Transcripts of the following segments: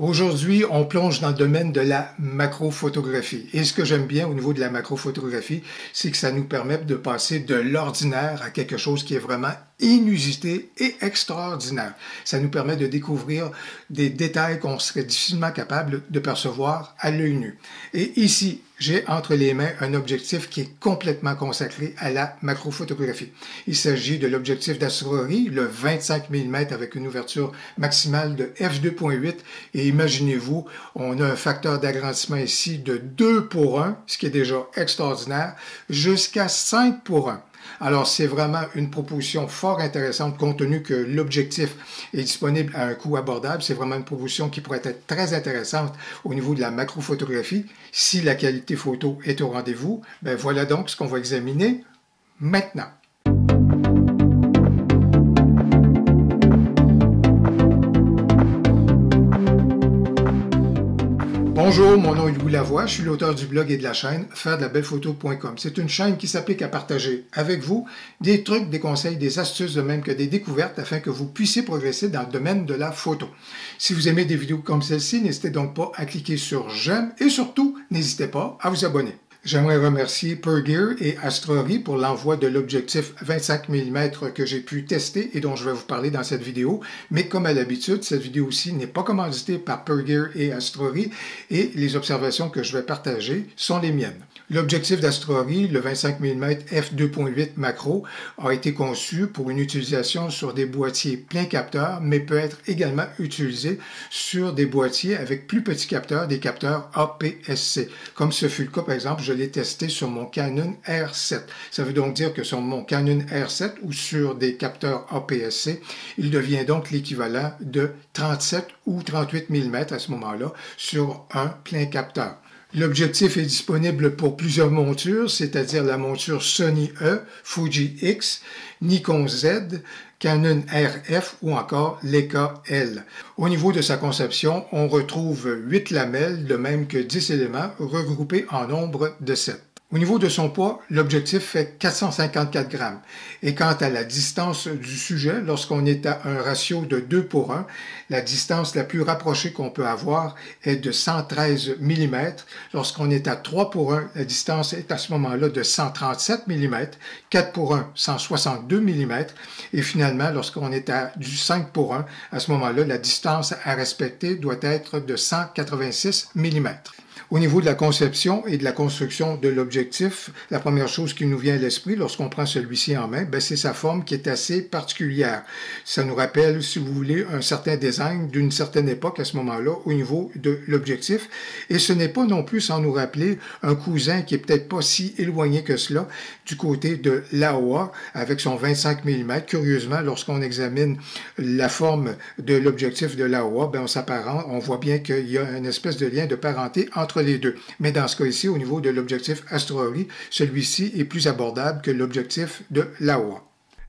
Aujourd'hui, on plonge dans le domaine de la macrophotographie. Et ce que j'aime bien au niveau de la macrophotographie, c'est que ça nous permet de passer de l'ordinaire à quelque chose qui est vraiment inusité et extraordinaire. Ça nous permet de découvrir des détails qu'on serait difficilement capable de percevoir à l'œil nu. Et ici, j'ai entre les mains un objectif qui est complètement consacré à la macrophotographie. Il s'agit de l'objectif d'assurerie, le 25 mm avec une ouverture maximale de f2.8. Et imaginez-vous, on a un facteur d'agrandissement ici de 2 pour 1, ce qui est déjà extraordinaire, jusqu'à 5 pour 1. Alors, c'est vraiment une proposition fort intéressante compte tenu que l'objectif est disponible à un coût abordable. C'est vraiment une proposition qui pourrait être très intéressante au niveau de la macrophotographie. Si la qualité photo est au rendez-vous, ben voilà donc ce qu'on va examiner maintenant. Bonjour, mon nom est Louis Lavoie, je suis l'auteur du blog et de la chaîne faire de la belle photo.com. C'est une chaîne qui s'applique à partager avec vous des trucs, des conseils, des astuces de même que des découvertes afin que vous puissiez progresser dans le domaine de la photo. Si vous aimez des vidéos comme celle-ci, n'hésitez donc pas à cliquer sur j'aime et surtout n'hésitez pas à vous abonner. J'aimerais remercier Pergear et Astrori pour l'envoi de l'objectif 25 mm que j'ai pu tester et dont je vais vous parler dans cette vidéo. Mais comme à l'habitude, cette vidéo-ci n'est pas commanditée par Pergear et Astrori et les observations que je vais partager sont les miennes. L'objectif d'Astrori, le 25 mm f2.8 macro, a été conçu pour une utilisation sur des boîtiers plein capteur, mais peut être également utilisé sur des boîtiers avec plus petits capteurs, des capteurs APS-C. Comme ce fut le cas, par exemple, je l'ai testé sur mon Canon R7. Ça veut donc dire que sur mon Canon R7 ou sur des capteurs APS-C, il devient donc l'équivalent de 37 ou 38 mm à ce moment-là sur un plein capteur. L'objectif est disponible pour plusieurs montures, c'est-à-dire la monture Sony E, Fuji X, Nikon Z, Canon RF ou encore Leica L. Au niveau de sa conception, on retrouve 8 lamelles, de même que 10 éléments regroupés en nombre de 7. Au niveau de son poids, l'objectif fait 454 grammes. Et quant à la distance du sujet, lorsqu'on est à un ratio de 2 pour 1, la distance la plus rapprochée qu'on peut avoir est de 113 mm. Lorsqu'on est à 3 pour 1, la distance est à ce moment-là de 137 mm. 4 pour 1, 162 mm. Et finalement, lorsqu'on est à du 5 pour 1, à ce moment-là, la distance à respecter doit être de 186 mm. Au niveau de la conception et de la construction de l'objectif, la première chose qui nous vient à l'esprit lorsqu'on prend celui-ci en main, ben, c'est sa forme qui est assez particulière. Ça nous rappelle, si vous voulez, un certain design d'une certaine époque à ce moment-là au niveau de l'objectif. Et ce n'est pas non plus sans nous rappeler un cousin qui est peut-être pas si éloigné que cela du côté de l'AOA avec son 25 mm. Curieusement, lorsqu'on examine la forme de l'objectif de l'AOA, ben, on s'apparente, on voit bien qu'il y a une espèce de lien de parenté entre les deux. Mais dans ce cas ici, au niveau de l'objectif Astrori, celui-ci est plus abordable que l'objectif de Lawa.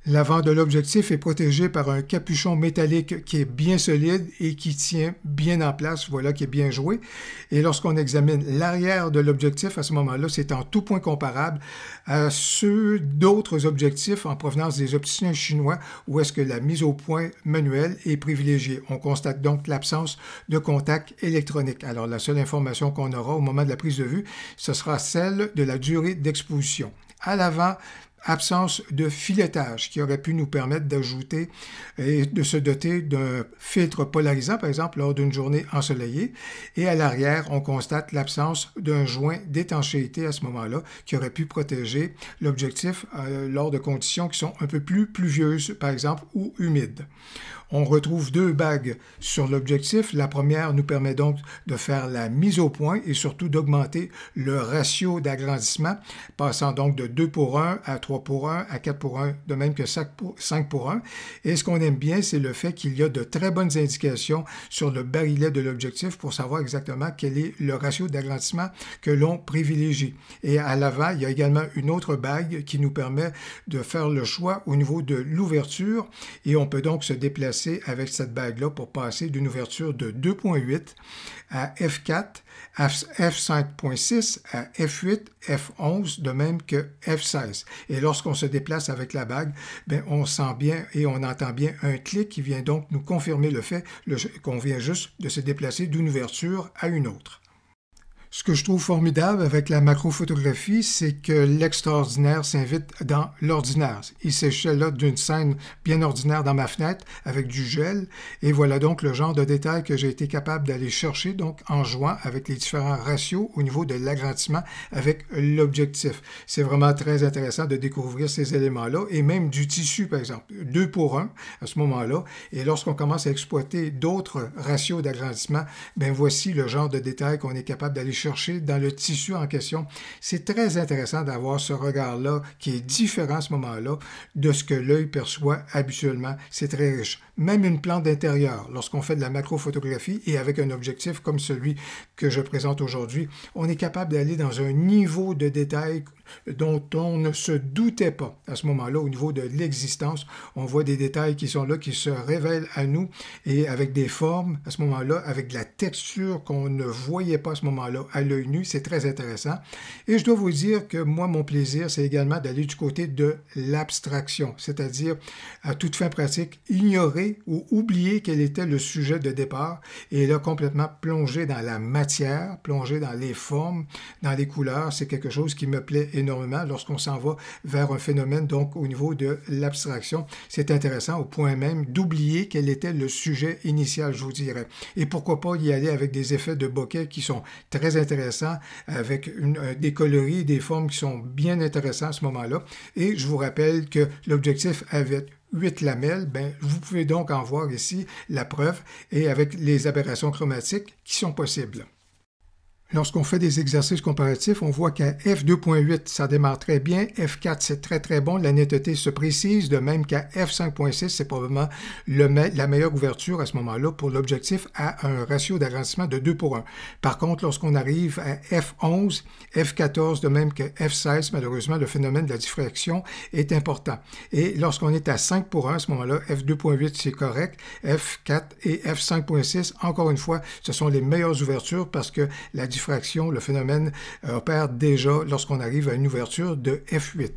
L'avant de l'objectif est protégé par un capuchon métallique qui est bien solide et qui tient bien en place, voilà, qui est bien joué. Et lorsqu'on examine l'arrière de l'objectif, à ce moment-là, c'est en tout point comparable à ceux d'autres objectifs en provenance des opticiens chinois où est-ce que la mise au point manuelle est privilégiée. On constate donc l'absence de contact électronique. Alors la seule information qu'on aura au moment de la prise de vue, ce sera celle de la durée d'exposition. À l'avant, absence de filetage qui aurait pu nous permettre d'ajouter et de se doter d'un filtre polarisant, par exemple, lors d'une journée ensoleillée. Et à l'arrière, on constate l'absence d'un joint d'étanchéité à ce moment-là qui aurait pu protéger l'objectif euh, lors de conditions qui sont un peu plus pluvieuses, par exemple, ou humides. On retrouve deux bagues sur l'objectif. La première nous permet donc de faire la mise au point et surtout d'augmenter le ratio d'agrandissement, passant donc de 2 pour 1 à 3 pour 1, à 4 pour 1, de même que 5 pour, 1. Et ce qu'on aime bien, c'est le fait qu'il y a de très bonnes indications sur le barillet de l'objectif pour savoir exactement quel est le ratio d'agrandissement que l'on privilégie. Et à l'avant, il y a également une autre bague qui nous permet de faire le choix au niveau de l'ouverture et on peut donc se déplacer avec cette bague-là pour passer d'une ouverture de 2.8 à F4, à F5.6, à F8, F11, de même que F16. Et lorsqu'on se déplace avec la bague, ben on sent bien et on entend bien un clic qui vient donc nous confirmer le fait qu'on vient juste de se déplacer d'une ouverture à une autre. Ce que je trouve formidable avec la macrophotographie, c'est que l'extraordinaire s'invite dans l'ordinaire. Il s'échelle là d'une scène bien ordinaire dans ma fenêtre avec du gel. Et voilà donc le genre de détails que j'ai été capable d'aller chercher, donc en jouant avec les différents ratios au niveau de l'agrandissement avec l'objectif. C'est vraiment très intéressant de découvrir ces éléments-là et même du tissu, par exemple. Deux pour un à ce moment-là. Et lorsqu'on commence à exploiter d'autres ratios d'agrandissement, ben voici le genre de détails qu'on est capable d'aller chercher chercher dans le tissu en question. C'est très intéressant d'avoir ce regard-là qui est différent à ce moment-là de ce que l'œil perçoit habituellement. C'est très riche. Même une plante d'intérieur, lorsqu'on fait de la macrophotographie et avec un objectif comme celui que je présente aujourd'hui, on est capable d'aller dans un niveau de détail dont on ne se doutait pas à ce moment-là au niveau de l'existence. On voit des détails qui sont là, qui se révèlent à nous et avec des formes à ce moment-là, avec de la texture qu'on ne voyait pas à ce moment-là à l'œil nu. C'est très intéressant. Et je dois vous dire que moi, mon plaisir, c'est également d'aller du côté de l'abstraction, c'est-à-dire à toute fin pratique, ignorer ou oublier quel était le sujet de départ et là complètement plonger dans la matière plonger dans les formes, dans les couleurs, c'est quelque chose qui me plaît énormément lorsqu'on s'en va vers un phénomène, donc au niveau de l'abstraction. C'est intéressant au point même d'oublier quel était le sujet initial, je vous dirais. Et pourquoi pas y aller avec des effets de bokeh qui sont très intéressants, avec euh, des coloris, des formes qui sont bien intéressants à ce moment-là. Et je vous rappelle que l'objectif avait 8 lamelles, ben, vous pouvez donc en voir ici la preuve et avec les aberrations chromatiques qui sont possibles. Lorsqu'on fait des exercices comparatifs, on voit qu'à F2.8, ça démarre très bien. F4, c'est très très bon. La netteté se précise, de même qu'à F5.6, c'est probablement la meilleure ouverture à ce moment-là pour l'objectif à un ratio d'agrandissement de 2 pour 1. Par contre, lorsqu'on arrive à F11, F14, de même que F16, malheureusement, le phénomène de la diffraction est important. Et lorsqu'on est à 5 pour 1, à ce moment-là, F2.8, c'est correct. F4 et F5.6, encore une fois, ce sont les meilleures ouvertures parce que la diffraction diffraction, le phénomène euh, opère déjà lorsqu'on arrive à une ouverture de f8.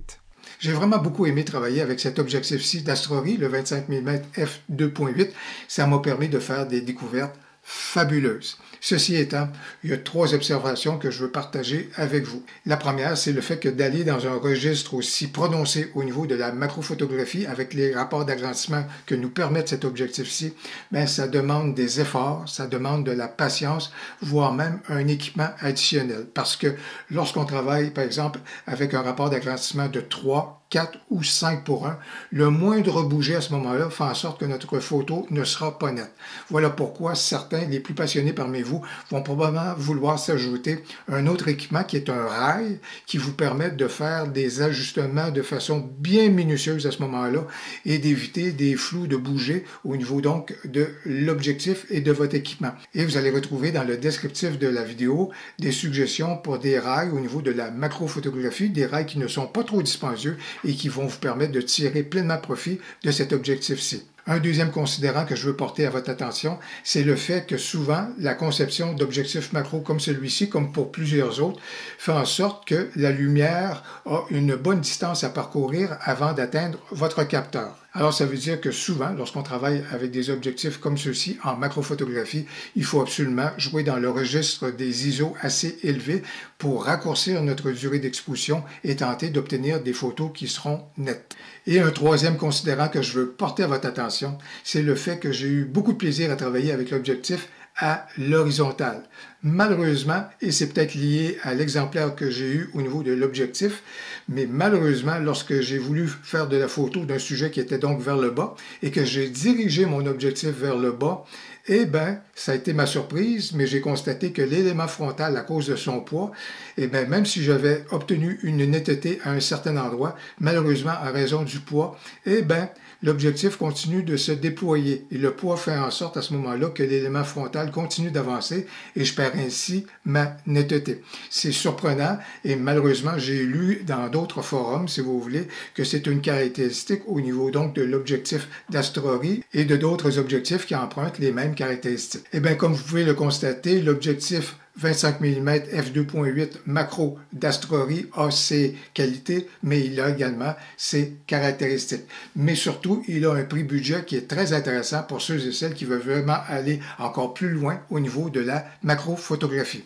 J'ai vraiment beaucoup aimé travailler avec cet objectif-ci d'Astrori, le 25 mm f2.8. Ça m'a permis de faire des découvertes fabuleuse. Ceci étant, il y a trois observations que je veux partager avec vous. La première, c'est le fait que d'aller dans un registre aussi prononcé au niveau de la macrophotographie avec les rapports d'agrandissement que nous permettent cet objectif-ci, ben, ça demande des efforts, ça demande de la patience, voire même un équipement additionnel. Parce que lorsqu'on travaille, par exemple, avec un rapport d'agrandissement de 3, 4 ou 5 pour 1. Le moindre bouger à ce moment-là fait en sorte que notre photo ne sera pas nette. Voilà pourquoi certains, les plus passionnés parmi vous, vont probablement vouloir s'ajouter un autre équipement qui est un rail qui vous permet de faire des ajustements de façon bien minutieuse à ce moment-là et d'éviter des flous de bouger au niveau donc de l'objectif et de votre équipement. Et vous allez retrouver dans le descriptif de la vidéo des suggestions pour des rails au niveau de la macrophotographie, des rails qui ne sont pas trop dispendieux et qui vont vous permettre de tirer pleinement profit de cet objectif-ci. Un deuxième considérant que je veux porter à votre attention, c'est le fait que souvent la conception d'objectifs macro comme celui-ci, comme pour plusieurs autres, fait en sorte que la lumière a une bonne distance à parcourir avant d'atteindre votre capteur. Alors ça veut dire que souvent, lorsqu'on travaille avec des objectifs comme ceux-ci en macrophotographie, il faut absolument jouer dans le registre des ISO assez élevés pour raccourcir notre durée d'exposition et tenter d'obtenir des photos qui seront nettes. Et un troisième considérant que je veux porter à votre attention, c'est le fait que j'ai eu beaucoup de plaisir à travailler avec l'objectif à l'horizontale. Malheureusement, et c'est peut-être lié à l'exemplaire que j'ai eu au niveau de l'objectif, mais malheureusement, lorsque j'ai voulu faire de la photo d'un sujet qui était donc vers le bas et que j'ai dirigé mon objectif vers le bas, eh bien, ça a été ma surprise, mais j'ai constaté que l'élément frontal, à cause de son poids, eh bien, même si j'avais obtenu une netteté à un certain endroit, malheureusement, à raison du poids, eh bien, l'objectif continue de se déployer et le poids fait en sorte à ce moment-là que l'élément frontal continue d'avancer et je perds ainsi ma netteté. C'est surprenant et malheureusement, j'ai lu dans d'autres forums, si vous voulez, que c'est une caractéristique au niveau donc de l'objectif d'Astrori et de d'autres objectifs qui empruntent les mêmes caractéristiques. Et eh bien, comme vous pouvez le constater, l'objectif 25 mm f2.8 macro d'Astrori a ses qualités, mais il a également ses caractéristiques. Mais surtout, il a un prix budget qui est très intéressant pour ceux et celles qui veulent vraiment aller encore plus loin au niveau de la macrophotographie.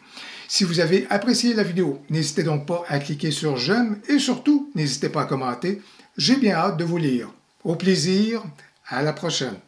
Si vous avez apprécié la vidéo, n'hésitez donc pas à cliquer sur j'aime et surtout, n'hésitez pas à commenter. J'ai bien hâte de vous lire. Au plaisir, à la prochaine.